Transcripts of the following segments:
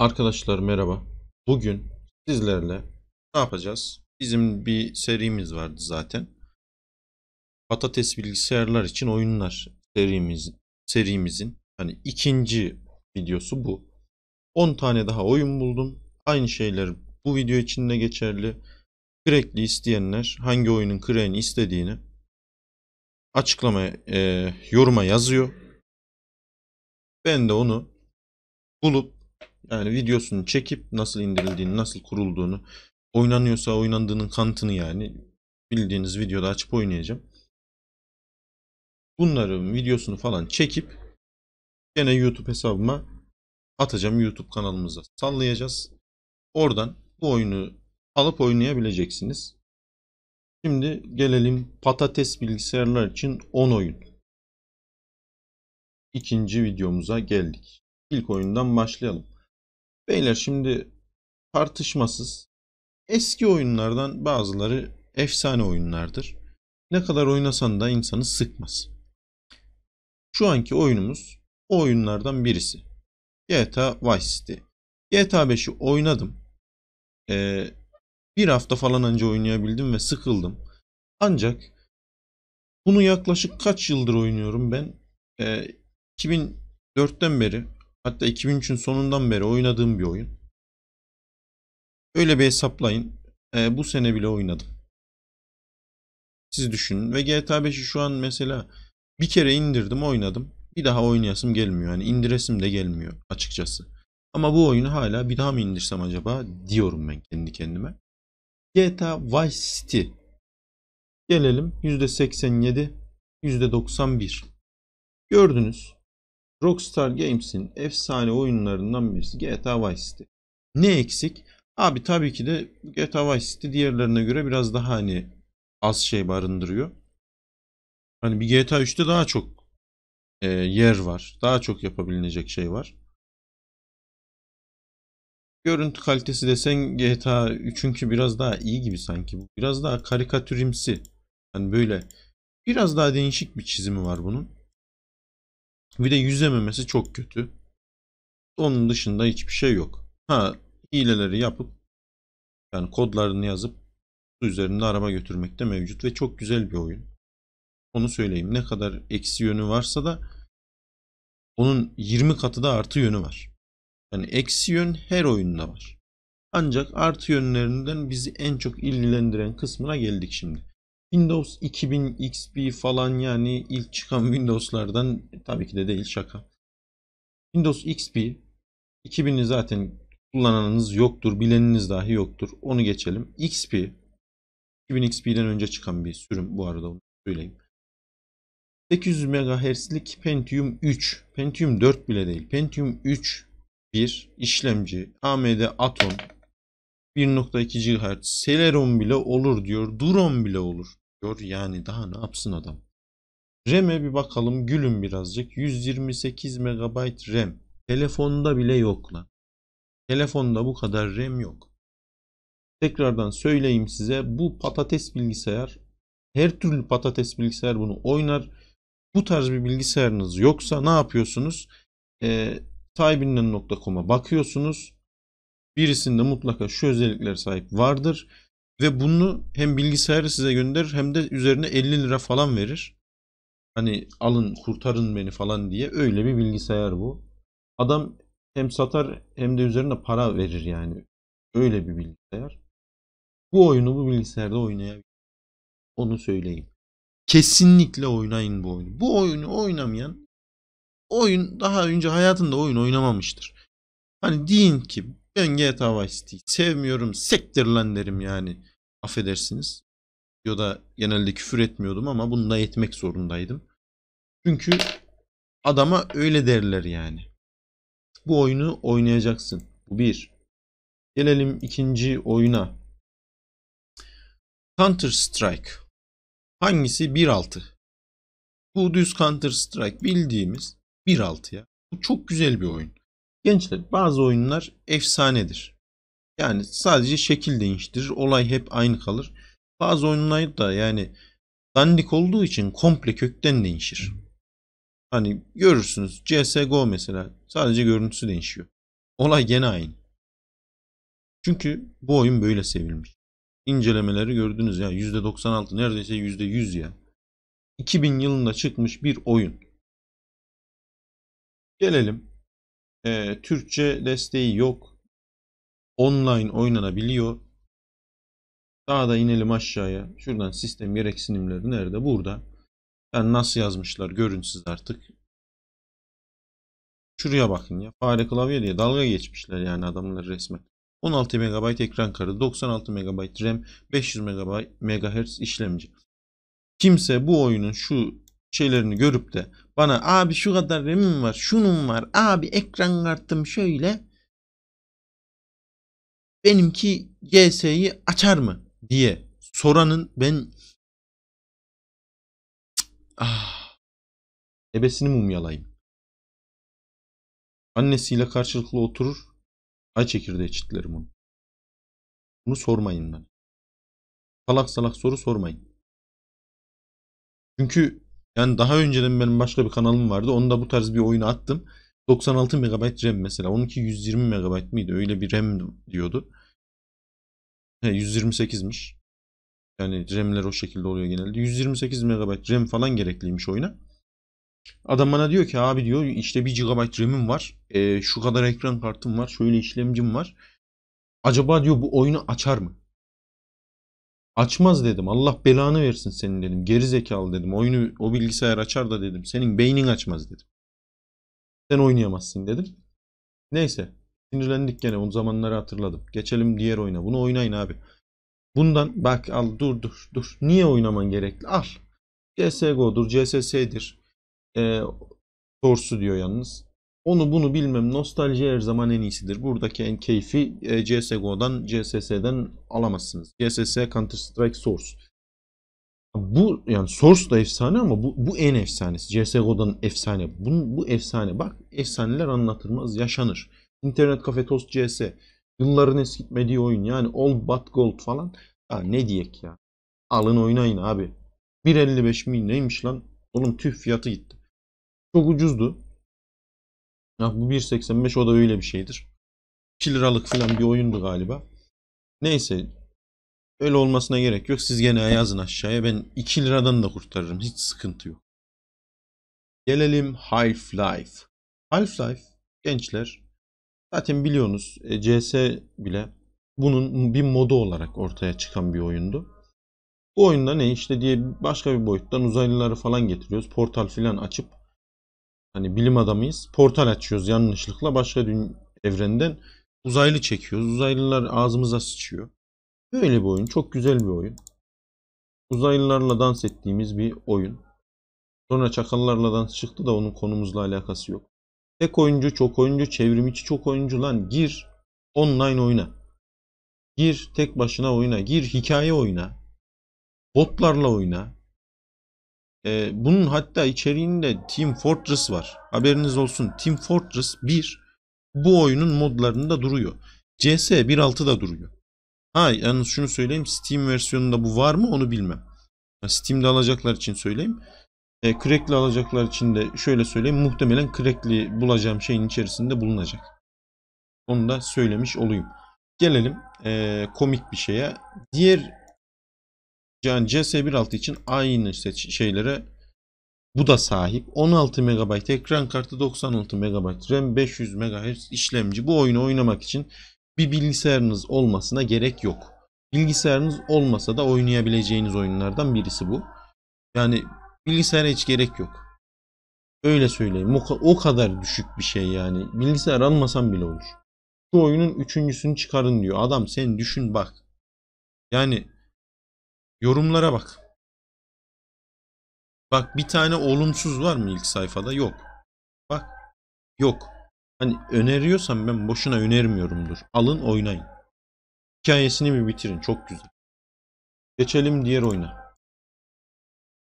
Arkadaşlar merhaba. Bugün sizlerle ne yapacağız? Bizim bir serimiz vardı zaten. Patates bilgisayarlar için oyunlar serimiz serimizin hani ikinci videosu bu. 10 tane daha oyun buldum. Aynı şeyler bu video için de geçerli. Crack'li isteyenler hangi oyunun crack'ini istediğini açıklamaya e, yoruma yazıyor. Ben de onu bulup yani videosunu çekip nasıl indirildiğini, nasıl kurulduğunu, oynanıyorsa oynandığının kanıtını yani bildiğiniz videoda açıp oynayacağım. Bunların videosunu falan çekip gene YouTube hesabıma atacağım YouTube kanalımıza sallayacağız. Oradan bu oyunu alıp oynayabileceksiniz. Şimdi gelelim patates bilgisayarlar için 10 oyun. İkinci videomuza geldik. İlk oyundan başlayalım. Beyler şimdi tartışmasız eski oyunlardan bazıları efsane oyunlardır. Ne kadar oynasan da insanı sıkmaz. Şu anki oyunumuz o oyunlardan birisi. GTA Vice City. GTA 5'i oynadım. Ee, bir hafta falan önce oynayabildim ve sıkıldım. Ancak bunu yaklaşık kaç yıldır oynuyorum ben? Ee, 2004'ten beri Hatta 2003'ün sonundan beri oynadığım bir oyun. Öyle bir hesaplayın. E, bu sene bile oynadım. Siz düşünün. Ve GTA 5'i şu an mesela bir kere indirdim oynadım. Bir daha oynayasım gelmiyor. Yani indiresim de gelmiyor açıkçası. Ama bu oyunu hala bir daha mı indirsem acaba diyorum ben kendi kendime. GTA Vice City. Gelelim %87, %91. Gördünüz. Rockstar Games'in efsane oyunlarından birisi GTA Vice City. Ne eksik? Abi tabii ki de GTA Vice City diğerlerine göre biraz daha hani az şey barındırıyor. Hani bir GTA 3'te daha çok e, yer var. Daha çok yapabilecek şey var. Görüntü kalitesi desen GTA 3'ünki biraz daha iyi gibi sanki. Biraz daha karikatürimsi. Hani böyle biraz daha değişik bir çizimi var bunun. Bir de yüzememesi çok kötü. Onun dışında hiçbir şey yok. Ha hileleri yapıp yani kodlarını yazıp su üzerinde araba götürmek de mevcut ve çok güzel bir oyun. Onu söyleyeyim. Ne kadar eksi yönü varsa da onun 20 katı da artı yönü var. Yani eksi yön her oyunda var. Ancak artı yönlerinden bizi en çok ilgilendiren kısmına geldik şimdi. Windows 2000 XP falan yani ilk çıkan Windows'lardan e, tabii ki de değil şaka. Windows XP 2000'i zaten kullananınız yoktur, bileniniz dahi yoktur. Onu geçelim. XP 2000 XP'den önce çıkan bir sürüm bu arada onu söyleyeyim. 800 MHz'lik Pentium 3, Pentium 4 bile değil. Pentium 3 bir işlemci AMD Atom 1.2 GHz. Celeron bile olur diyor. Duron bile olur diyor. Yani daha ne yapsın adam. RAM'e bir bakalım gülün birazcık. 128 MB RAM. Telefonda bile yok lan. Telefonda bu kadar RAM yok. Tekrardan söyleyeyim size bu patates bilgisayar her türlü patates bilgisayar bunu oynar. Bu tarz bir bilgisayarınız yoksa ne yapıyorsunuz? Ee, Taybinden.com'a bakıyorsunuz birisinde mutlaka şu özelliklere sahip vardır. Ve bunu hem bilgisayarı size gönderir hem de üzerine 50 lira falan verir. Hani alın kurtarın beni falan diye öyle bir bilgisayar bu. Adam hem satar hem de üzerine para verir yani. Öyle bir bilgisayar. Bu oyunu bu bilgisayarda oynayabilir. Onu söyleyin. Kesinlikle oynayın bu oyunu. Bu oyunu oynamayan oyun daha önce hayatında oyun oynamamıştır. Hani deyin ki ben GTA Vice City'yi sevmiyorum. Sektir lan derim yani. Affedersiniz. da genelde küfür etmiyordum ama bununla etmek zorundaydım. Çünkü adama öyle derler yani. Bu oyunu oynayacaksın. Bu bir. Gelelim ikinci oyuna. Counter Strike. Hangisi 1.6? Bu düz Counter Strike bildiğimiz 1.6 ya. Bu çok güzel bir oyun. Gençler bazı oyunlar efsanedir. Yani sadece şekil değiştirir. Olay hep aynı kalır. Bazı oyunlar da yani dandik olduğu için komple kökten değişir. Hani görürsünüz CSGO mesela sadece görüntüsü değişiyor. Olay gene aynı. Çünkü bu oyun böyle sevilmiş. İncelemeleri gördünüz ya %96 neredeyse %100 ya. 2000 yılında çıkmış bir oyun. Gelelim e, Türkçe desteği yok. Online oynanabiliyor. Daha da inelim aşağıya. Şuradan sistem gereksinimleri nerede? Burada. Yani nasıl yazmışlar görün siz artık. Şuraya bakın ya. Fare klavye diye dalga geçmişler yani adamlar resmen. 16 MB ekran kartı, 96 MB RAM, 500 MB MHz işlemci. Kimse bu oyunun şu şeylerini görüp de bana abi şu kadar RAM'im var, şunun var, abi ekran kartım şöyle benimki GS'yi açar mı diye soranın ben ah, ebesini mumyalayayım. Annesiyle karşılıklı oturur. Ay çekirdeği çitlerim onu. Bunu sormayın ben. Salak salak soru sormayın. Çünkü yani daha önceden benim başka bir kanalım vardı. Onu da bu tarz bir oyuna attım. 96 MB RAM mesela. Onunki 120 MB mıydı? Öyle bir RAM diyordu. He, 128'miş. Yani RAM'ler o şekilde oluyor genelde. 128 MB RAM falan gerekliymiş oyuna. Adam bana diyor ki abi diyor işte 1 GB RAM'im var. E, şu kadar ekran kartım var. Şöyle işlemcim var. Acaba diyor bu oyunu açar mı? Açmaz dedim. Allah belanı versin senin dedim. Geri zekalı dedim. Oyunu o bilgisayar açar da dedim. Senin beynin açmaz dedim. Sen oynayamazsın dedim. Neyse. Sinirlendik gene. O zamanları hatırladım. Geçelim diğer oyuna. Bunu oynayın abi. Bundan bak al dur dur dur. Niye oynaman gerekli? Al. CSGO'dur, CSS'dir. Ee, Torsu diyor yalnız. Onu bunu bilmem nostalji her zaman en iyisidir. Buradaki en keyfi e, CSGO'dan, CSS'den alamazsınız. CSS Counter Strike Source. Bu yani Source da efsane ama bu, bu en efsanesi. CSGO'dan efsane. Bu bu efsane. Bak efsaneler anlatılmaz, yaşanır. İnternet kafe tost CS. Yılların eskitmediği oyun yani old but gold falan. Ya ne diyek ya. Alın oynayın abi. 1.55 mi neymiş lan? Oğlum tüh fiyatı gitti. Çok ucuzdu. Ya bu 1.85 o da öyle bir şeydir. 2 liralık falan bir oyundu galiba. Neyse. Öyle olmasına gerek yok. Siz gene yazın aşağıya. Ben 2 liradan da kurtarırım. Hiç sıkıntı yok. Gelelim Half-Life. Half-Life gençler zaten biliyorsunuz e, CS bile bunun bir modu olarak ortaya çıkan bir oyundu. Bu oyunda ne işte diye başka bir boyuttan uzaylıları falan getiriyoruz. Portal falan açıp Hani bilim adamıyız. Portal açıyoruz yanlışlıkla başka dün evrenden uzaylı çekiyoruz. Uzaylılar ağzımıza sıçıyor. Böyle bir oyun. Çok güzel bir oyun. Uzaylılarla dans ettiğimiz bir oyun. Sonra çakallarla dans çıktı da onun konumuzla alakası yok. Tek oyuncu, çok oyuncu, çevrim içi çok oyuncu lan gir online oyna. Gir tek başına oyna, gir hikaye oyna. Botlarla oyna. E, bunun hatta içeriğinde Team Fortress var. Haberiniz olsun. Team Fortress 1 bu oyunun modlarında duruyor. CS 1.6 da duruyor. Ha yalnız şunu söyleyeyim. Steam versiyonunda bu var mı onu bilmem. Steam'de alacaklar için söyleyeyim. E, ee, crackli alacaklar için de şöyle söyleyeyim. Muhtemelen crackli bulacağım şeyin içerisinde bulunacak. Onu da söylemiş olayım. Gelelim e, komik bir şeye. Diğer yani CS16 için aynı şeylere bu da sahip. 16 MB ekran kartı, 96 MB RAM, 500 MHz işlemci. Bu oyunu oynamak için bir bilgisayarınız olmasına gerek yok. Bilgisayarınız olmasa da oynayabileceğiniz oyunlardan birisi bu. Yani bilgisayara hiç gerek yok. Öyle söyleyeyim. O, kadar düşük bir şey yani. Bilgisayar almasam bile olur. Şu oyunun üçüncüsünü çıkarın diyor. Adam sen düşün bak. Yani Yorumlara bak. Bak bir tane olumsuz var mı ilk sayfada? Yok. Bak. Yok. Hani öneriyorsam ben boşuna önermiyorumdur. Alın oynayın. Hikayesini bir bitirin. Çok güzel. Geçelim diğer oyuna.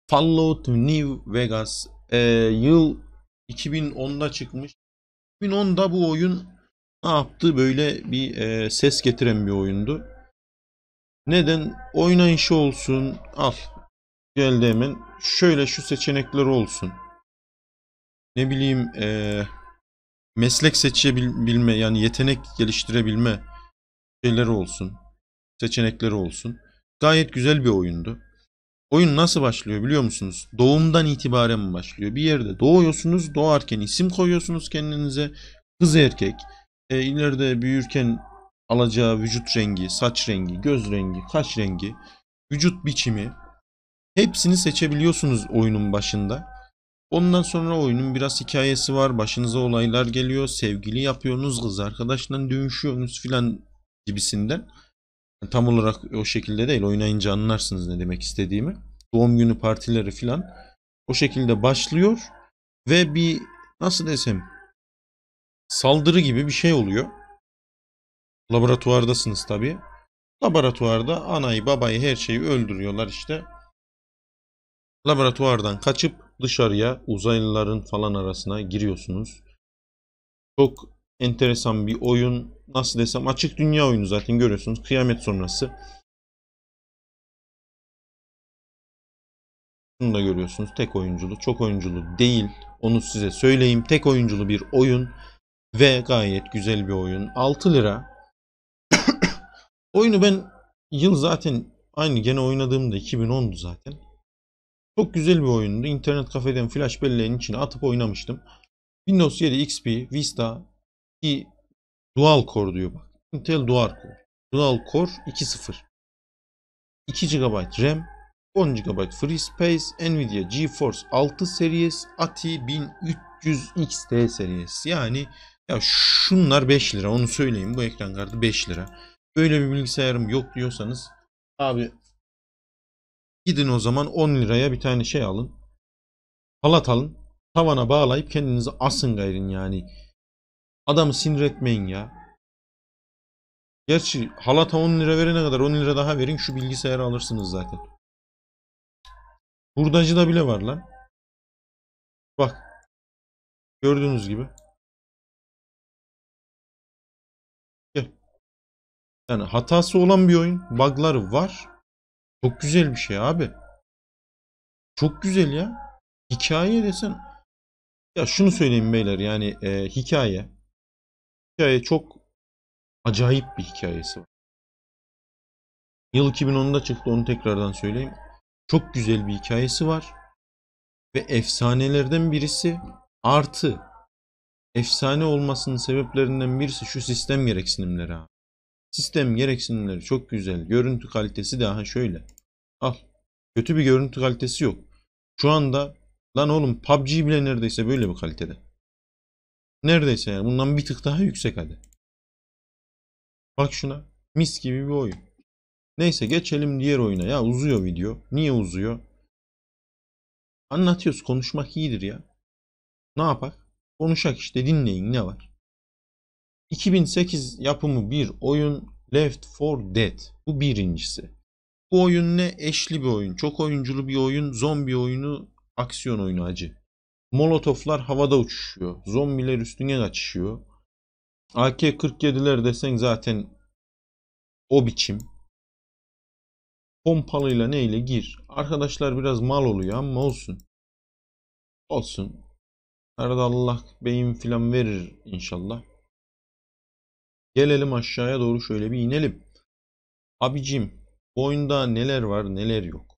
Fallout New Vegas. Ee, yıl 2010'da çıkmış. 2010'da bu oyun ne yaptı? Böyle bir e, ses getiren bir oyundu. Neden? Oynayışı olsun. Al. Geldi hemen. Şöyle şu seçenekler olsun. Ne bileyim ee, meslek seçebilme yani yetenek geliştirebilme şeyleri olsun. Seçenekleri olsun. Gayet güzel bir oyundu. Oyun nasıl başlıyor biliyor musunuz? Doğumdan itibaren başlıyor. Bir yerde doğuyorsunuz. Doğarken isim koyuyorsunuz kendinize. Kız erkek. E, ileride büyürken alacağı vücut rengi, saç rengi, göz rengi, kaş rengi, vücut biçimi hepsini seçebiliyorsunuz oyunun başında. Ondan sonra oyunun biraz hikayesi var. Başınıza olaylar geliyor. Sevgili yapıyorsunuz. Kız arkadaşla dövüşüyorsunuz filan gibisinden. Yani tam olarak o şekilde değil. Oynayınca anlarsınız ne demek istediğimi. Doğum günü partileri filan o şekilde başlıyor ve bir nasıl desem saldırı gibi bir şey oluyor. Laboratuvardasınız tabii. Laboratuvarda anayı babayı her şeyi öldürüyorlar işte. Laboratuvardan kaçıp dışarıya uzaylıların falan arasına giriyorsunuz. Çok enteresan bir oyun. Nasıl desem açık dünya oyunu zaten görüyorsunuz. Kıyamet sonrası. Bunu da görüyorsunuz. Tek oyunculu, çok oyunculu değil. Onu size söyleyeyim. Tek oyunculu bir oyun ve gayet güzel bir oyun. 6 lira Oyunu ben yıl zaten aynı gene oynadığımda 2010'du zaten. Çok güzel bir oyundu. İnternet kafeden flash belleğin içine atıp oynamıştım. Windows 7 XP, Vista i Dual Core diyor bak. Intel Dual Core. Dual Core 2.0. 2 GB RAM, 10 GB Free Space, Nvidia GeForce 6 seriyesi, ATI 1300 XT seriyesi. Yani ya şunlar 5 lira onu söyleyeyim. Bu ekran kartı 5 lira. Böyle bir bilgisayarım yok diyorsanız abi gidin o zaman 10 liraya bir tane şey alın. Halat alın. Tavana bağlayıp kendinizi asın gayrın yani. Adamı sinir etmeyin ya. Gerçi halata 10 lira verene kadar 10 lira daha verin şu bilgisayarı alırsınız zaten. Hurdacı da bile var lan. Bak. Gördüğünüz gibi. Yani hatası olan bir oyun. Bug'ları var. Çok güzel bir şey abi. Çok güzel ya. Hikaye desen. Ya şunu söyleyeyim beyler yani e, hikaye. Hikaye çok acayip bir hikayesi var. Yıl 2010'da çıktı onu tekrardan söyleyeyim. Çok güzel bir hikayesi var. Ve efsanelerden birisi artı efsane olmasının sebeplerinden birisi şu sistem gereksinimleri abi. Sistem gereksinimleri çok güzel. Görüntü kalitesi de aha şöyle. Al. Kötü bir görüntü kalitesi yok. Şu anda lan oğlum PUBG bile neredeyse böyle bir kalitede. Neredeyse yani bundan bir tık daha yüksek hadi. Bak şuna. Mis gibi bir oyun. Neyse geçelim diğer oyuna. Ya uzuyor video. Niye uzuyor? Anlatıyoruz. Konuşmak iyidir ya. Ne yapak? Konuşak işte dinleyin ne var. 2008 yapımı bir oyun Left 4 Dead. Bu birincisi. Bu oyun ne? Eşli bir oyun. Çok oyunculu bir oyun. Zombi oyunu. Aksiyon oyunu acı. Molotoflar havada uçuşuyor. Zombiler üstüne kaçışıyor. AK-47'ler desen zaten o biçim. Pompalıyla neyle gir. Arkadaşlar biraz mal oluyor ama olsun. Olsun. Arada Allah beyin filan verir inşallah. Gelelim aşağıya doğru şöyle bir inelim. Abicim bu oyunda neler var neler yok.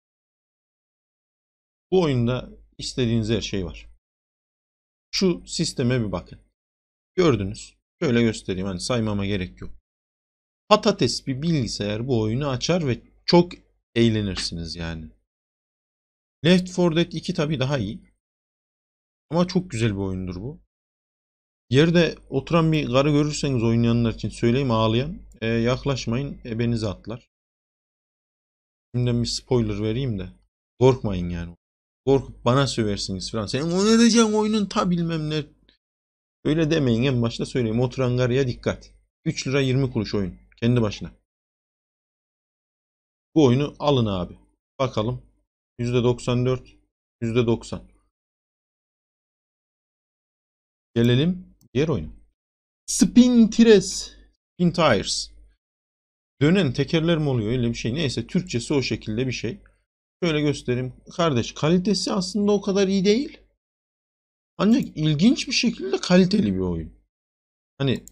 Bu oyunda istediğiniz her şey var. Şu sisteme bir bakın. Gördünüz. Şöyle göstereyim hani saymama gerek yok. Patates bir bilgisayar bu oyunu açar ve çok eğlenirsiniz yani. Left 4 Dead 2 tabi daha iyi. Ama çok güzel bir oyundur bu. Yerde oturan bir karı görürseniz oynayanlar için söyleyeyim ağlayan. E, yaklaşmayın ebenize atlar. Şimdiden bir spoiler vereyim de. Korkmayın yani. Korkup bana söversiniz falan. Sen oynayacaksın oyunun ta bilmem ne. Öyle demeyin en başta söyleyeyim. Oturan karıya dikkat. 3 lira 20 kuruş oyun. Kendi başına. Bu oyunu alın abi. Bakalım. %94, %90. Gelelim Diğer oyun. Spin Tires. Spin Tires. Dönen tekerler mi oluyor öyle bir şey. Neyse Türkçesi o şekilde bir şey. Şöyle göstereyim. Kardeş kalitesi aslında o kadar iyi değil. Ancak ilginç bir şekilde kaliteli bir oyun. Hani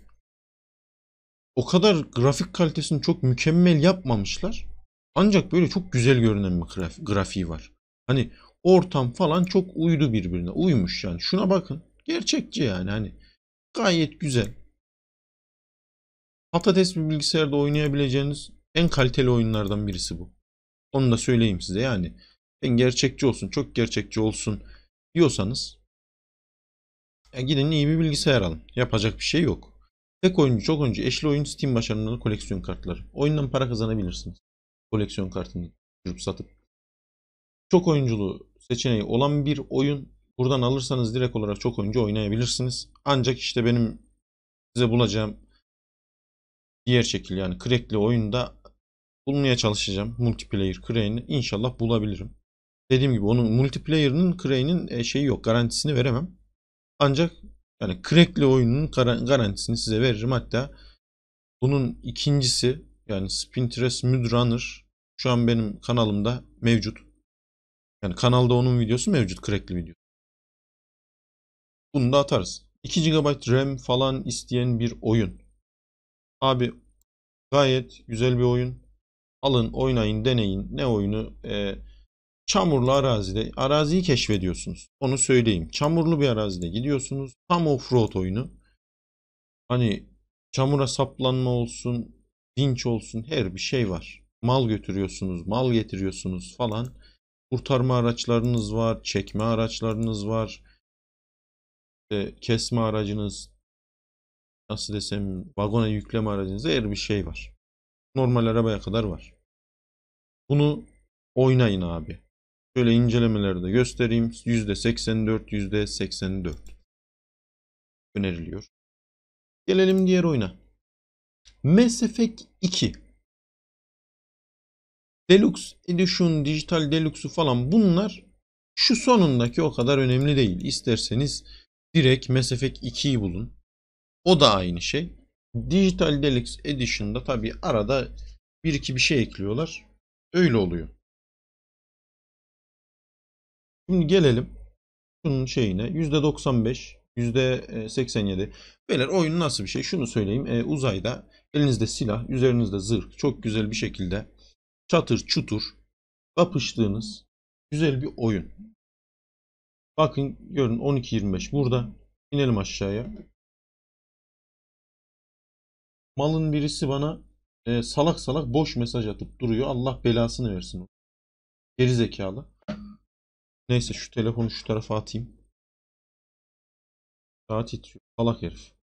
o kadar grafik kalitesini çok mükemmel yapmamışlar. Ancak böyle çok güzel görünen bir graf grafiği var. Hani ortam falan çok uydu birbirine. Uymuş yani. Şuna bakın. Gerçekçi yani hani. Gayet güzel. Patates bir bilgisayarda oynayabileceğiniz en kaliteli oyunlardan birisi bu. Onu da söyleyeyim size yani. En gerçekçi olsun, çok gerçekçi olsun diyorsanız ya gidin iyi bir bilgisayar alın. Yapacak bir şey yok. Tek oyuncu, çok oyuncu, eşli oyun, Steam başarılı koleksiyon kartları. Oyundan para kazanabilirsiniz. Koleksiyon kartını satıp. Çok oyunculu seçeneği olan bir oyun Buradan alırsanız direkt olarak çok oyuncu oynayabilirsiniz. Ancak işte benim size bulacağım diğer şekil yani crackli oyunda bulmaya çalışacağım. Multiplayer crane'i inşallah bulabilirim. Dediğim gibi onun multiplayer'ının crane'in e, şeyi yok. Garantisini veremem. Ancak yani crackli oyunun garantisini size veririm. Hatta bunun ikincisi yani Spintress Mudrunner şu an benim kanalımda mevcut. Yani kanalda onun videosu mevcut crackli video. Bunu da atarız. 2 GB RAM falan isteyen bir oyun. Abi gayet güzel bir oyun. Alın oynayın deneyin. Ne oyunu? Ee, çamurlu arazide araziyi keşfediyorsunuz. Onu söyleyeyim. Çamurlu bir arazide gidiyorsunuz. Tam offroad oyunu. Hani çamura saplanma olsun, dinç olsun her bir şey var. Mal götürüyorsunuz, mal getiriyorsunuz falan. Kurtarma araçlarınız var, çekme araçlarınız var işte kesme aracınız, nasıl desem vagona yükleme aracınız eğer bir şey var. Normal arabaya kadar var. Bunu oynayın abi. Şöyle incelemelerde de göstereyim. %84, %84 öneriliyor. Gelelim diğer oyuna. Mass Effect 2. Deluxe Edition, dijital Deluxe'u falan bunlar şu sonundaki o kadar önemli değil. İsterseniz direkt Mass Effect 2'yi bulun. O da aynı şey. Digital Deluxe Edition'da tabi arada bir iki bir şey ekliyorlar. Öyle oluyor. Şimdi gelelim şunun şeyine. %95, %87. Beyler oyun nasıl bir şey? Şunu söyleyeyim. E, uzayda elinizde silah, üzerinizde zırh. Çok güzel bir şekilde çatır çutur kapıştığınız güzel bir oyun. Bakın görün 12.25 burada. İnelim aşağıya. Malın birisi bana e, salak salak boş mesaj atıp duruyor. Allah belasını versin. Geri zekalı. Neyse şu telefonu şu tarafa atayım. Daha titriyor. Salak herif.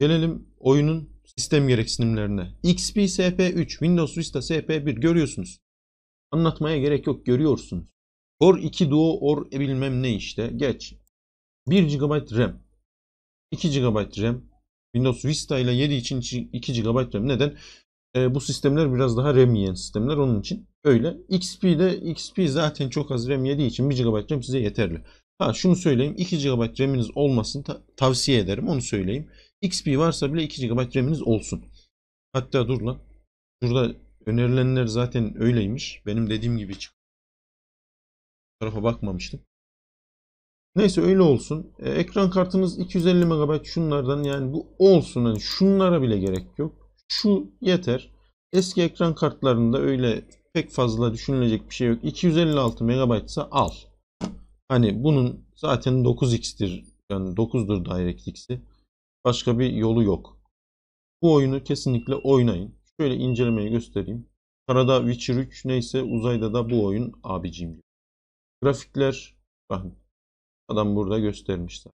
Gelelim oyunun sistem gereksinimlerine. XP SP3, Windows Vista SP1 görüyorsunuz. Anlatmaya gerek yok görüyorsunuz. Or 2 Duo Or bilmem ne işte. Geç. 1 GB RAM. 2 GB RAM. Windows Vista ile 7 için 2 GB RAM. Neden? E, bu sistemler biraz daha RAM yiyen sistemler onun için. Öyle. XP de XP zaten çok az RAM yediği için 1 GB RAM size yeterli. Ha şunu söyleyeyim 2 GB RAM'iniz olmasın ta- tavsiye ederim onu söyleyeyim. XP varsa bile 2 GB RAM'iniz olsun. Hatta dur lan. burada önerilenler zaten öyleymiş. Benim dediğim gibi çıktı tarafa bakmamıştım. Neyse öyle olsun. E, ekran kartınız 250 MB şunlardan yani bu olsun. Yani şunlara bile gerek yok. Şu yeter. Eski ekran kartlarında öyle pek fazla düşünülecek bir şey yok. 256 MB ise al. Hani bunun zaten 9x'tir. Yani 9'dur DirectX'i. Başka bir yolu yok. Bu oyunu kesinlikle oynayın. Şöyle incelemeyi göstereyim. Karada Witcher 3 neyse uzayda da bu oyun abicim. Grafikler bakın adam burada göstermişti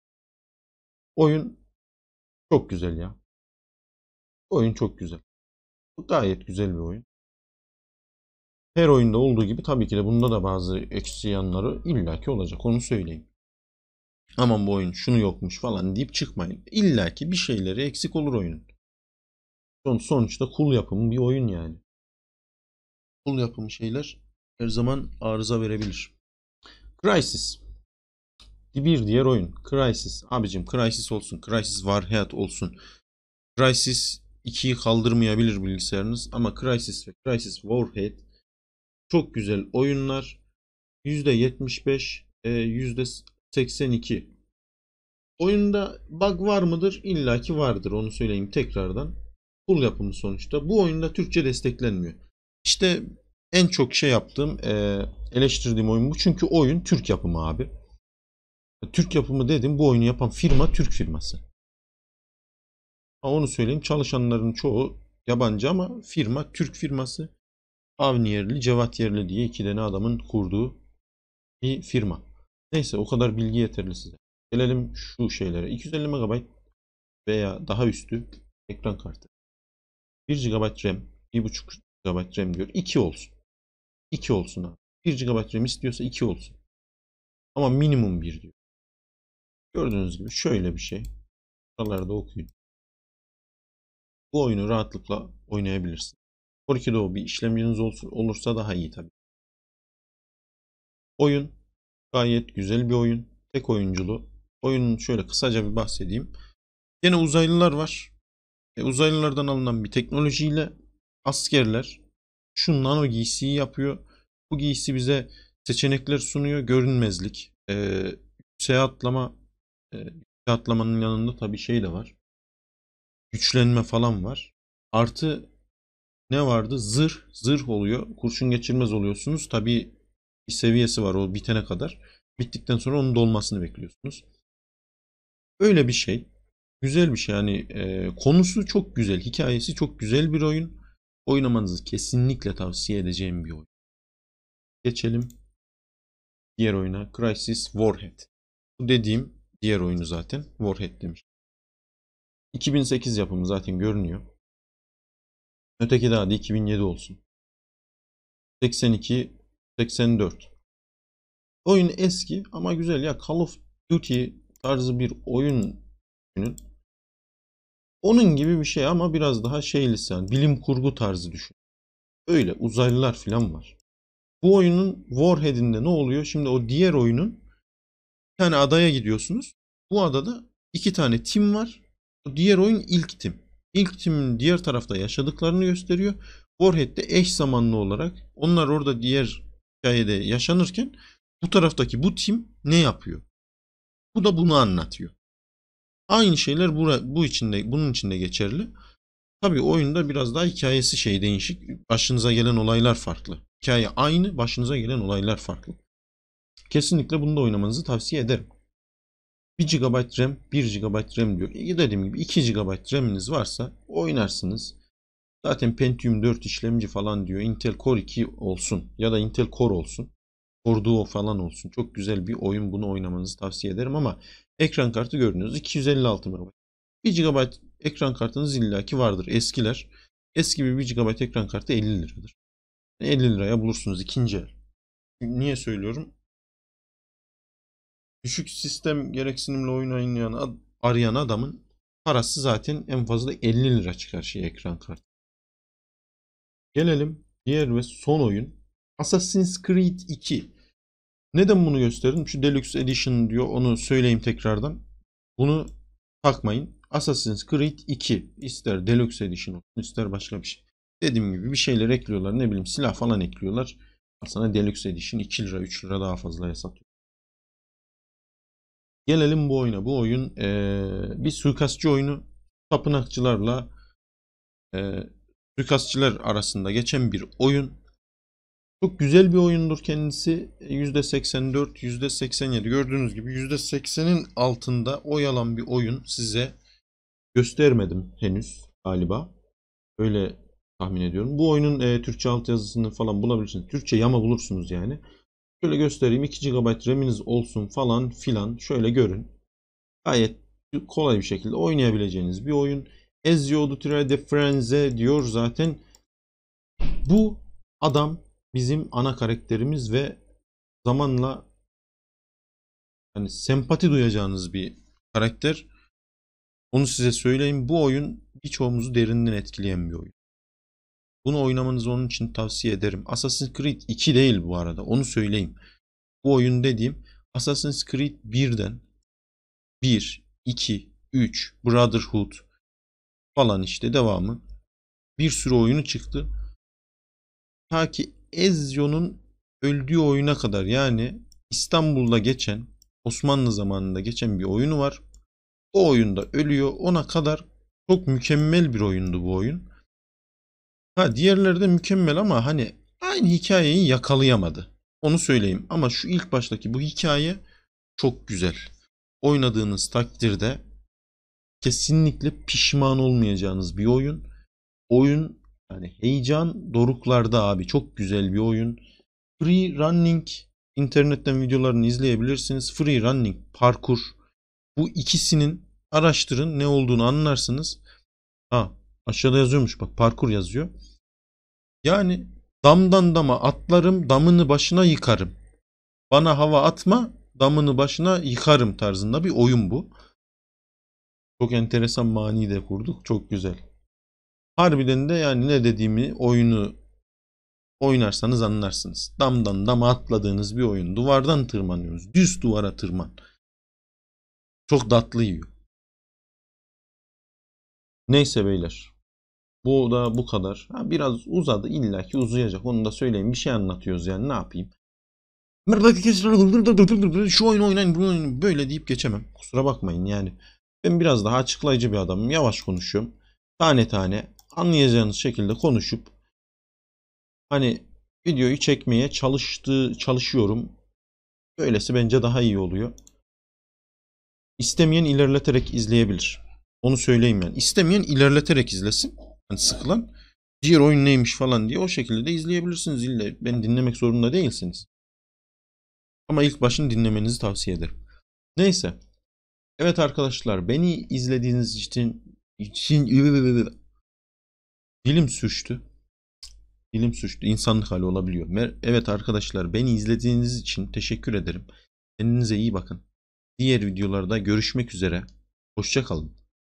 Oyun çok güzel ya. Oyun çok güzel. Bu gayet güzel bir oyun. Her oyunda olduğu gibi tabii ki de bunda da bazı eksi yanları illaki olacak onu söyleyeyim. Aman bu oyun şunu yokmuş falan deyip çıkmayın. ki bir şeyleri eksik olur oyunun. Son, sonuçta kul yapımı bir oyun yani. Kul yapımı şeyler her zaman arıza verebilir. Crysis. Bir diğer oyun. Crysis. Abicim Crysis olsun. Crysis Warhead olsun. Crysis 2'yi kaldırmayabilir bilgisayarınız. Ama Crysis ve Crysis Warhead çok güzel oyunlar. %75, %82. E, oyunda bug var mıdır? İlla ki vardır. Onu söyleyeyim tekrardan. Full yapımı sonuçta. Bu oyunda Türkçe desteklenmiyor. İşte en çok şey yaptığım, e, eleştirdiğim oyun bu. Çünkü oyun Türk yapımı abi. Türk yapımı dedim bu oyunu yapan firma Türk firması. Ha, onu söyleyeyim çalışanların çoğu yabancı ama firma Türk firması. Avni Yerli, Cevat Yerli diye iki tane adamın kurduğu bir firma. Neyse o kadar bilgi yeterli size. Gelelim şu şeylere. 250 MB veya daha üstü ekran kartı. 1 GB RAM, 1.5 GB RAM diyor. 2 olsun. 2 olsun abi. 1 GB RAM istiyorsa 2 olsun. Ama minimum 1 diyor. Gördüğünüz gibi şöyle bir şey. Buralarda okuyun. Bu oyunu rahatlıkla oynayabilirsin. Core Duo bir işlemciniz olursa daha iyi tabii. Oyun gayet güzel bir oyun. Tek oyunculu. Oyunun şöyle kısaca bir bahsedeyim. Yine uzaylılar var. E, uzaylılardan alınan bir teknolojiyle askerler Şundan o giysiyi yapıyor. Bu giysi bize seçenekler sunuyor. Görünmezlik, e, yükseğe atlama, e, yükseğe atlamanın yanında tabii şey de var. Güçlenme falan var. Artı ne vardı? Zırh, zırh oluyor. Kurşun geçirmez oluyorsunuz. Tabii bir seviyesi var o bitene kadar. Bittikten sonra onun dolmasını bekliyorsunuz. Öyle bir şey. Güzel bir şey yani e, konusu çok güzel, hikayesi çok güzel bir oyun. Oynamanızı kesinlikle tavsiye edeceğim bir oyun. Geçelim diğer oyuna. Crisis Warhead. Bu dediğim diğer oyunu zaten Warhead demiş. 2008 yapımı zaten görünüyor. Öteki daha da 2007 olsun. 82 84. Oyun eski ama güzel ya Call of Duty tarzı bir oyunun onun gibi bir şey ama biraz daha şey lisan, bilim kurgu tarzı düşün. Öyle uzaylılar falan var. Bu oyunun Warhead'inde ne oluyor? Şimdi o diğer oyunun bir tane adaya gidiyorsunuz. Bu adada iki tane tim var. O diğer oyun ilk tim. İlk timin diğer tarafta yaşadıklarını gösteriyor. Warhead'de eş zamanlı olarak onlar orada diğer hikayede yaşanırken bu taraftaki bu tim ne yapıyor? Bu da bunu anlatıyor. Aynı şeyler bu, bu içinde, bunun içinde geçerli. Tabii oyunda biraz daha hikayesi şey değişik. Başınıza gelen olaylar farklı. Hikaye aynı, başınıza gelen olaylar farklı. Kesinlikle bunu da oynamanızı tavsiye ederim. 1 GB RAM, 1 GB RAM diyor. E dediğim gibi 2 GB RAM'iniz varsa oynarsınız. Zaten Pentium 4 işlemci falan diyor. Intel Core 2 olsun ya da Intel Core olsun. Corduo falan olsun. Çok güzel bir oyun bunu oynamanızı tavsiye ederim ama ekran kartı gördünüz 256 MB. 1 GB ekran kartınız illaki vardır eskiler. Eski bir 1 GB ekran kartı 50 liradır. 50 liraya bulursunuz ikinci el. Niye söylüyorum? Düşük sistem gereksinimle oyun oynayan arayan adamın parası zaten en fazla 50 lira çıkar şey ekran kartı. Gelelim diğer ve son oyun Assassin's Creed 2. Neden bunu gösterdim? Şu Deluxe Edition diyor. Onu söyleyeyim tekrardan. Bunu takmayın. Assassin's Creed 2 ister Deluxe Edition olsun ister başka bir şey. Dediğim gibi bir şeyler ekliyorlar. Ne bileyim silah falan ekliyorlar. Aslında Deluxe Edition 2 lira 3 lira daha fazla satıyor. Gelelim bu oyuna. Bu oyun ee, bir suikastçı oyunu. Tapınakçılarla e, suikastçılar arasında geçen bir oyun. Çok güzel bir oyundur kendisi. %84, e, %87 gördüğünüz gibi %80'in altında oyalan bir oyun size göstermedim henüz galiba. Öyle tahmin ediyorum. Bu oyunun e, Türkçe altyazısını falan bulabilirsiniz. Türkçe yama bulursunuz yani. Şöyle göstereyim. 2 GB RAM'iniz olsun falan filan. Şöyle görün. Gayet kolay bir şekilde oynayabileceğiniz bir oyun. Ezio Dutire de Frenze diyor zaten. Bu adam bizim ana karakterimiz ve zamanla hani sempati duyacağınız bir karakter. Onu size söyleyeyim. Bu oyun birçoğumuzu derinden etkileyen bir oyun. Bunu oynamanızı onun için tavsiye ederim. Assassin's Creed 2 değil bu arada. Onu söyleyeyim. Bu oyun dediğim Assassin's Creed 1'den 1, 2, 3, Brotherhood falan işte devamı. Bir sürü oyunu çıktı. Ta ki Ezio'nun öldüğü oyuna kadar yani İstanbul'da geçen Osmanlı zamanında geçen bir oyunu var. O oyunda ölüyor. Ona kadar çok mükemmel bir oyundu bu oyun. Ha diğerleri de mükemmel ama hani aynı hikayeyi yakalayamadı. Onu söyleyeyim ama şu ilk baştaki bu hikaye çok güzel. Oynadığınız takdirde kesinlikle pişman olmayacağınız bir oyun. Oyun yani heyecan doruklarda abi. Çok güzel bir oyun. Free Running internetten videolarını izleyebilirsiniz. Free Running, parkur. Bu ikisinin araştırın ne olduğunu anlarsınız. Ha aşağıda yazıyormuş bak parkur yazıyor. Yani damdan dama atlarım damını başına yıkarım. Bana hava atma damını başına yıkarım tarzında bir oyun bu. Çok enteresan mani de kurduk. Çok güzel. Harbiden de yani ne dediğimi oyunu oynarsanız anlarsınız. Damdan dama atladığınız bir oyun. Duvardan tırmanıyoruz. Düz duvara tırman. Çok tatlı yiyor. Neyse beyler. Bu da bu kadar. Ha, biraz uzadı ki uzayacak. Onu da söyleyeyim. Bir şey anlatıyoruz yani ne yapayım. Şu oyunu oynayın bunu oynayın. Böyle deyip geçemem. Kusura bakmayın yani. Ben biraz daha açıklayıcı bir adamım. Yavaş konuşuyorum. Tane tane anlayacağınız şekilde konuşup hani videoyu çekmeye çalıştığı çalışıyorum. Böylesi bence daha iyi oluyor. İstemeyen ilerleterek izleyebilir. Onu söyleyeyim yani. İstemeyen ilerleterek izlesin. Yani sıkılan. Diğer oyun neymiş falan diye o şekilde de izleyebilirsiniz. İlle ben dinlemek zorunda değilsiniz. Ama ilk başını dinlemenizi tavsiye ederim. Neyse. Evet arkadaşlar beni izlediğiniz için için Dilim sürçtü. Dilim sürçtü. İnsanlık hali olabiliyor. Evet arkadaşlar beni izlediğiniz için teşekkür ederim. Kendinize iyi bakın. Diğer videolarda görüşmek üzere. Hoşçakalın.